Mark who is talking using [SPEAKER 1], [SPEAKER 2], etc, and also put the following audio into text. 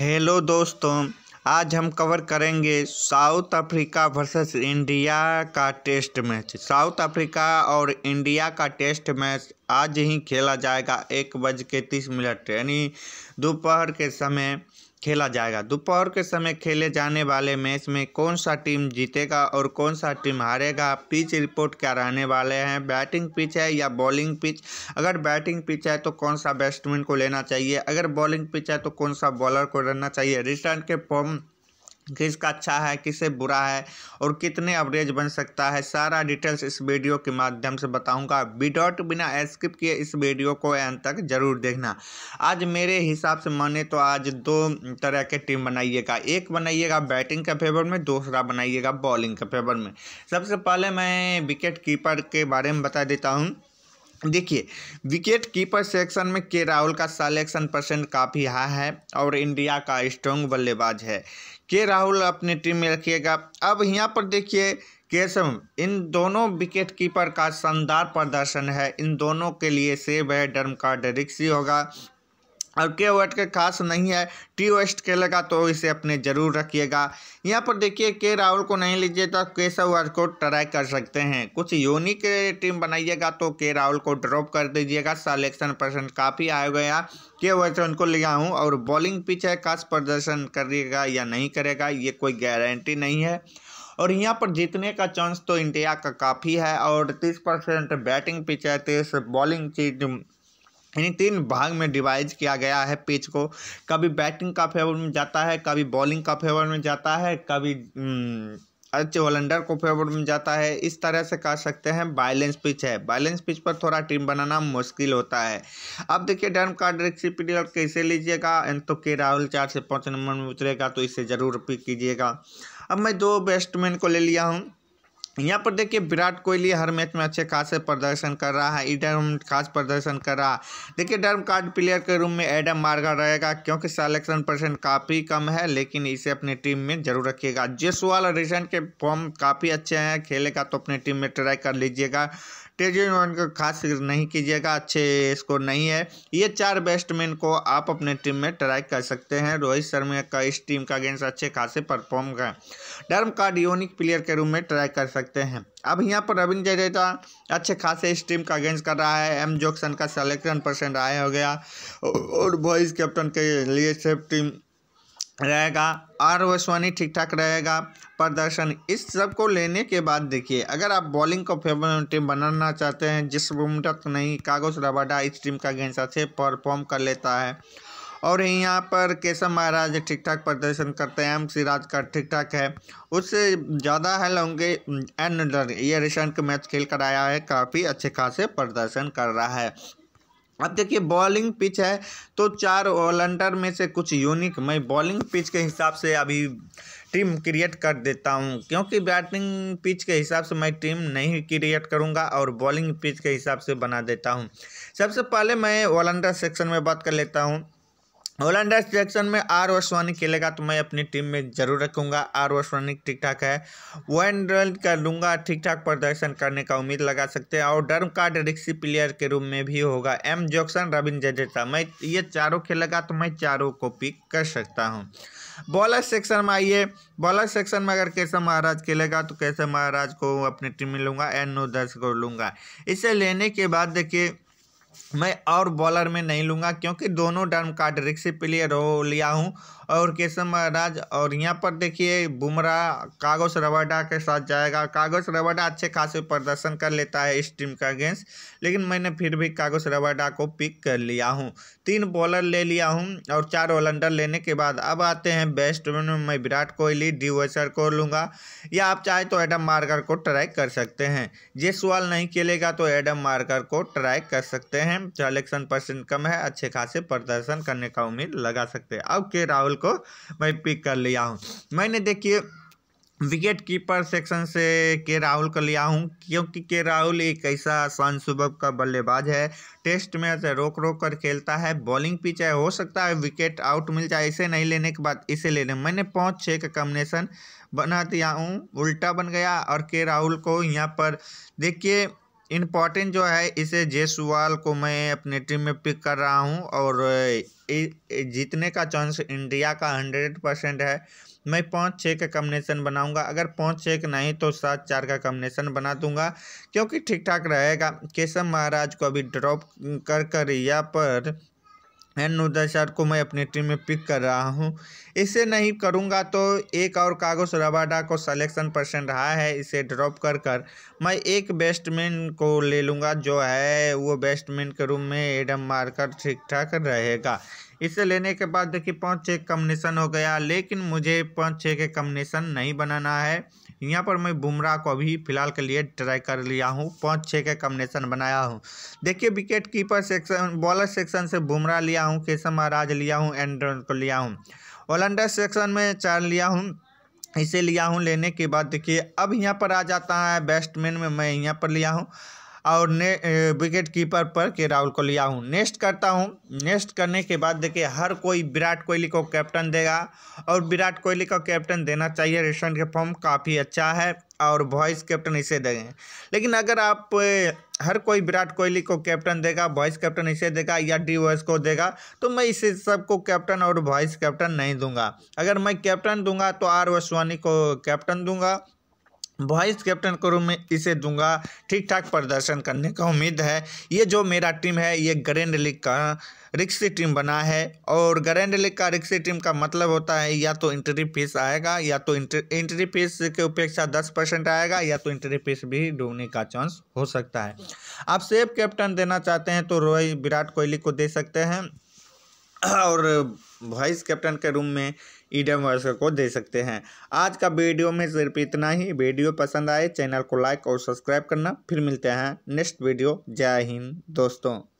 [SPEAKER 1] hello दोस्तों आज हम कवर करेंगे साउथ अफ्रीका वर्सेस इंडिया का टेस्ट मैच साउथ अफ्रीका और इंडिया का टेस्ट मैच आज ही खेला जाएगा एक बज के तीस मिनट यानी दोपहर के समय खेला जाएगा दोपहर के समय खेले जाने वाले मैच में कौन सा टीम जीतेगा और कौन सा टीम हारेगा पिच रिपोर्ट क्या रहने वाले हैं बैटिंग पिच है या बॉलिंग पिच अगर बैटिंग पिच है तो कौन सा बैट्समैन को लेना चाहिए अगर बॉलिंग पिच है तो कौन सा बॉलर को रहना चाहिए रिटर्न के फॉर्म किसका अच्छा है किससे बुरा है और कितने एवरेज बन सकता है सारा डिटेल्स इस वीडियो के माध्यम से बताऊंगा विदाउट बिना स्किप किए इस वीडियो को एंड तक जरूर देखना आज मेरे हिसाब से माने तो आज दो तरह के टीम बनाइएगा एक बनाइएगा बैटिंग के फेवर में दूसरा बनाइएगा बॉलिंग के फेवर में सबसे पहले मैं विकेट कीपर के बारे में बता देता हूँ देखिए विकेट कीपर सेक्शन में के राहुल का सलेक्शन परसेंट काफ़ी हाई है और इंडिया का स्ट्रॉन्ग बल्लेबाज है के राहुल अपनी टीम में रखिएगा अब यहाँ पर देखिए केशव इन दोनों विकेट कीपर का शानदार प्रदर्शन है इन दोनों के लिए सेव है डर्म का डरिक्सी होगा और के वेट के खास नहीं है टी वेस्ट खेलेगा तो इसे अपने जरूर रखिएगा यहाँ पर देखिए के राहुल को नहीं लीजिए तो केशव वर्ग को ट्राई कर सकते हैं कुछ यूनिक टीम बनाइएगा तो के राहुल को ड्रॉप कर दीजिएगा सलेक्शन परसेंट काफ़ी आए हुए हैं के वर्ष उनको लिया हूँ और बॉलिंग पिच है खास प्रदर्शन करिएगा या नहीं करेगा ये कोई गारंटी नहीं है और यहाँ पर जीतने का चांस तो इंडिया का काफ़ी है और तीस परसेंट बैटिंग पिच है तीस बॉलिंग चीज यानी तीन भाग में डिवाइड किया गया है पिच को कभी बैटिंग का फेवर में जाता है कभी बॉलिंग का फेवर में जाता है कभी अच्छे होलंडर को फेवर में जाता है इस तरह से कह सकते हैं बैलेंस पिच है बैलेंस पिच पर थोड़ा टीम बनाना मुश्किल होता है अब देखिए डर्म कार्ड रिक्सी कैसे लीजिएगा तो के राहुल चार से पाँच नंबर में उतरेगा तो इसे ज़रूर पिक कीजिएगा अब मैं दो बैट्समैन को ले लिया हूँ यहाँ पर देखिए विराट कोहली हर मैच में अच्छे खासे प्रदर्शन कर रहा है हम खास प्रदर्शन कर रहा है देखिए डर्म कार्ड प्लेयर के रूम में एडम मार्गर रहेगा क्योंकि सेलेक्शन परसेंट काफ़ी कम है लेकिन इसे अपनी टीम में जरूर रखिएगा जेसवाल रिसेंट के फॉर्म काफ़ी अच्छे हैं खेलेगा तो अपनी टीम में ट्राई कर लीजिएगा टेजन को खास नहीं कीजिएगा अच्छे स्कोर नहीं है ये चार बैट्समैन को आप अपने टीम में ट्राई कर सकते हैं रोहित शर्मा का इस टीम का अगेंस्ट अच्छे खासे परफॉर्म है डर्म कार्ड यूनिक प्लेयर के रूम में ट्राई कर सकते सकते हैं अब यहाँ पर रविंद्र जडेजा अच्छे खासे इस टीम का अगेंस्ट कर रहा है एम जोक्सन का सेलेक्शन परसेंट राय हो गया और बॉयज़ कैप्टन के लिए सेफ टीम रहेगा आर वसवानी ठीक ठाक रहेगा प्रदर्शन इस सब को लेने के बाद देखिए अगर आप बॉलिंग को फेवर टीम बनाना चाहते हैं जिस रूम नहीं कागज रबाडा इस टीम का गेंद अच्छे परफॉर्म कर लेता है और यहाँ पर केशव महाराज ठीक ठाक प्रदर्शन करते हैं एम सिराज का ठीक ठाक है उससे ज़्यादा है लौंगे एंड ये रिसेंट मैच खेल कर आया है काफ़ी अच्छे खासे प्रदर्शन कर रहा है अब देखिए बॉलिंग पिच है तो चार वॉलंटर में से कुछ यूनिक मैं बॉलिंग पिच के हिसाब से अभी टीम क्रिएट कर देता हूँ क्योंकि बैटिंग पिच के हिसाब से मैं टीम नहीं क्रिएट करूँगा और बॉलिंग पिच के हिसाब से बना देता हूँ सबसे पहले मैं वॉलंटर सेक्शन में बात कर लेता हूँ ओलंडर सेक्शन में आर वर्षवानी खेलेगा तो मैं अपनी टीम में जरूर रखूंगा आर वर्षवानी ठीक ठाक है वन रन कर लूंगा ठीक ठाक प्रदर्शन करने का उम्मीद लगा सकते हैं और डर्म कार्ड रिक्सी प्लेयर के रूप में भी होगा एम जोक्सन रविंद जडेजा मैं ये चारों खेलेगा तो मैं चारों को पिक कर सकता हूँ बॉलर सेक्शन में आइए बॉलर सेक्शन में अगर केशव महाराज खेलेगा तो केशव महाराज को अपनी टीम में लूँगा एन नौ दस को लूँगा इसे लेने के बाद देखिए मैं और बॉलर में नहीं लूँगा क्योंकि दोनों डर्म कार्ड रिक्स प्लेयर हो लिया हूँ और केशव महाराज और यहाँ पर देखिए बुमराह कागोस रवाडा के साथ जाएगा कागोस रवाडा अच्छे खासे प्रदर्शन कर लेता है इस टीम का अगेंस्ट लेकिन मैंने फिर भी कागोस रवाडा को पिक कर लिया हूँ तीन बॉलर ले लिया हूँ और चार ऑलराउंडर लेने के बाद अब आते हैं बेस्ट में मैं विराट कोहली डी वेसर को लूँगा या आप चाहे तो एडम मार्कर को ट्राई कर सकते हैं सवाल नहीं खेलेगा तो एडम मार्कर को ट्राई कर सकते हैं हैं इलेक्शन परसेंट कम है अच्छे खासे प्रदर्शन करने का उम्मीद लगा सकते हैं अब के राहुल को मैं पिक कर लिया हूँ मैंने देखिए विकेट कीपर सेक्शन से के राहुल को लिया हूँ क्योंकि के राहुल एक ऐसा शान सुबह का बल्लेबाज है टेस्ट में ऐसे रोक रोक कर खेलता है बॉलिंग पिच है हो सकता है विकेट आउट मिल जाए इसे नहीं लेने के बाद इसे लेने मैंने पाँच छः का कम्बिनेशन बना दिया हूँ उल्टा बन गया और के राहुल को यहाँ पर देखिए इम्पॉर्टेंट जो है इसे जेसवाल को मैं अपने टीम में पिक कर रहा हूं और जीतने का चांस इंडिया का हंड्रेड परसेंट है मैं पाँच छः का कम्बिनेशन बनाऊंगा अगर पाँच छः का नहीं तो सात चार का कम्बिनेशन बना दूंगा क्योंकि ठीक ठाक रहेगा केशव महाराज को अभी ड्रॉप कर कर या पर एंड नुदशार को मैं अपनी टीम में पिक कर रहा हूं इसे नहीं करूंगा तो एक और कागोश रबाडा को सलेक्शन परसेंट रहा है इसे ड्रॉप कर कर मैं एक बेस्टमैन को ले लूँगा जो है वो बैट्समैन के रूम में एडम मारकर ठीक ठाक रहेगा इसे लेने के बाद देखिए पाँच छः कम्बिनेशन हो गया लेकिन मुझे पाँच छः के कम्बिनेशन नहीं बनाना है यहाँ पर मैं बुमराह को अभी फिलहाल के लिए ट्राई कर लिया हूँ पाँच छः का कम्बिनेशन बनाया हूँ देखिए wicket keeper section bowler section से बुमराह लिया हूँ केशव महाराज लिया हूँ एंड को लिया हूँ ऑलराउंडर सेक्शन में चार लिया हूँ इसे लिया हूँ लेने के बाद देखिए अब यहाँ पर आ जाता है बैट्समैन में मैं यहाँ पर लिया हूँ और ने विकेट कीपर पर के राहुल को लिया हूँ नेक्स्ट करता हूँ नेक्स्ट करने के बाद देखिए हर कोई विराट कोहली को कैप्टन देगा और विराट कोहली को कैप्टन देना चाहिए रेशन के फॉर्म काफ़ी अच्छा है और वॉइस कैप्टन इसे देंगे लेकिन अगर आप हर कोई विराट कोहली को कैप्टन देगा वॉइस कैप्टन इसे देगा या डी वॉइस को देगा तो मैं इसे सबको कैप्टन और वॉइस कैप्टन नहीं दूंगा अगर मैं कैप्टन दूंगा तो आर वसवानी को कैप्टन दूंगा वाइस कैप्टन रूम में इसे दूंगा ठीक ठाक प्रदर्शन करने का उम्मीद है ये जो मेरा टीम है ये ग्रैंड लीग का रिक्सी टीम बना है और ग्रैंड लीग का रिक्सी टीम का मतलब होता है या तो इंट्री फीस आएगा या तो इंट्री फीस के उपेक्षा दस परसेंट आएगा या तो इंट्री फीस भी डूबने का चांस हो सकता है आप सेफ कैप्टन देना चाहते हैं तो रोहित विराट कोहली को दे सकते हैं और वाइस कैप्टन के रूम में ईडम वर्सर को दे सकते हैं आज का वीडियो में सिर्फ इतना ही वीडियो पसंद आए चैनल को लाइक और सब्सक्राइब करना फिर मिलते हैं नेक्स्ट वीडियो जय हिंद दोस्तों